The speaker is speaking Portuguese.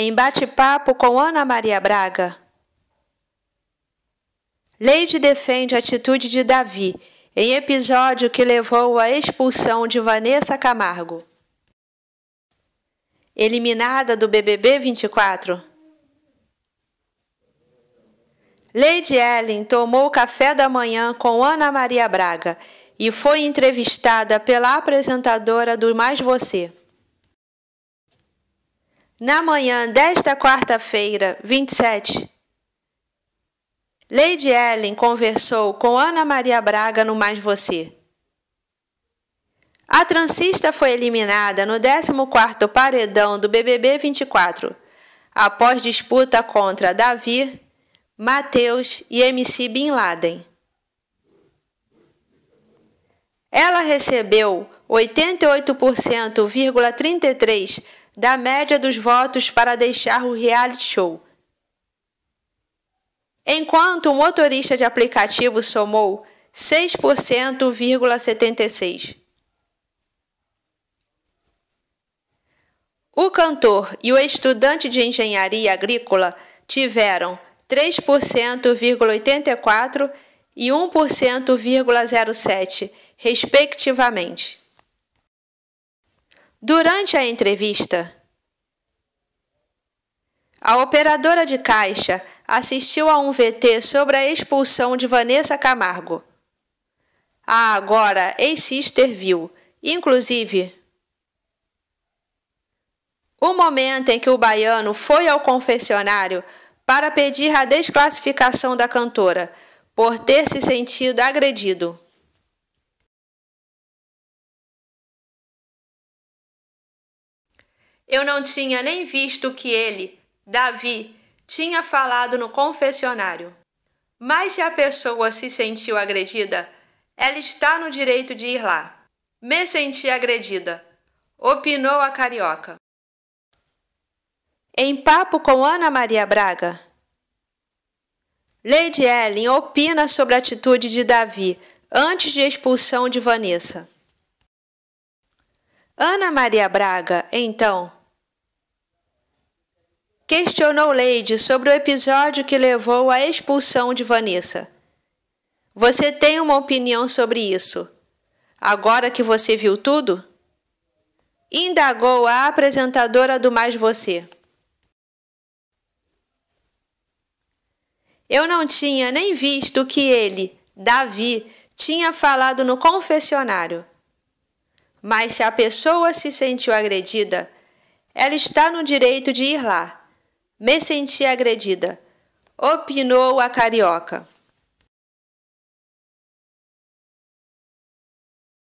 em bate-papo com Ana Maria Braga. Leide defende a atitude de Davi em episódio que levou à expulsão de Vanessa Camargo. Eliminada do BBB 24. Lady Ellen tomou café da manhã com Ana Maria Braga e foi entrevistada pela apresentadora do Mais Você. Na manhã desta quarta-feira, 27, Lady Ellen conversou com Ana Maria Braga no Mais Você. A transista foi eliminada no 14º paredão do BBB 24, após disputa contra Davi, Matheus e MC Bin Laden. Ela recebeu 88,33% da média dos votos para deixar o reality show. Enquanto o motorista de aplicativo somou 6,76%. O cantor e o estudante de engenharia agrícola tiveram 3,84% e 1,07%, respectivamente. Durante a entrevista, a operadora de caixa assistiu a um VT sobre a expulsão de Vanessa Camargo. A agora ex-sister viu, inclusive, o momento em que o baiano foi ao confessionário para pedir a desclassificação da cantora por ter se sentido agredido. Eu não tinha nem visto que ele, Davi, tinha falado no confessionário. Mas se a pessoa se sentiu agredida, ela está no direito de ir lá. Me senti agredida, opinou a carioca. Em papo com Ana Maria Braga, Lady Ellen opina sobre a atitude de Davi antes de expulsão de Vanessa. Ana Maria Braga, então, questionou Lady sobre o episódio que levou à expulsão de Vanessa. Você tem uma opinião sobre isso? Agora que você viu tudo? Indagou a apresentadora do Mais Você. Eu não tinha nem visto que ele, Davi, tinha falado no confessionário. Mas se a pessoa se sentiu agredida, ela está no direito de ir lá me senti agredida, opinou a carioca.